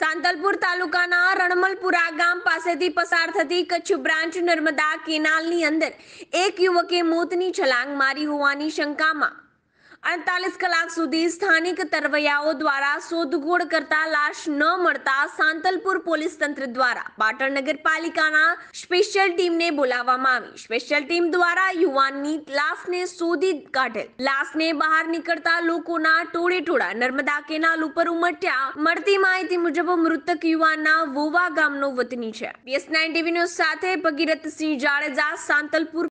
સાંતલપુર તાલુકાના રણમલપુરા ગામ પાસેથી પસાર થતી કચ્છ બ્રાન્ચ નર્મદા કેનાલની અંદર એક યુવકે મોતની છલાંગ મારી હોવાની શંકામાં અડતાલીસ કલાક સુધી સ્થાનિક તરવૈયાઓ દ્વારા શોધખોળ કરતા લાશ ન મળતા સાંતલપુર પોલીસ તંત્ર દ્વારા પાટણ નગરપાલિકાના સ્પેશિયલ ટીમને બોલાવવામાં આવી સ્પેશિયલ ટીમ દ્વારા યુવાનની લાશને શોધી કાઢેલ લાશને બહાર નીકળતા લોકોના ટોળે ટોળા નર્મદા કેનાલ ઉપર ઉમટ્યા મળતી માહિતી મુજબ મૃતક યુવાનના વોવા ગામનો વતની છે બીએસ નાઇન ટીવી ન્યૂઝ સાથે ભગીરથસિંહ જાડેજા સાંતલપુર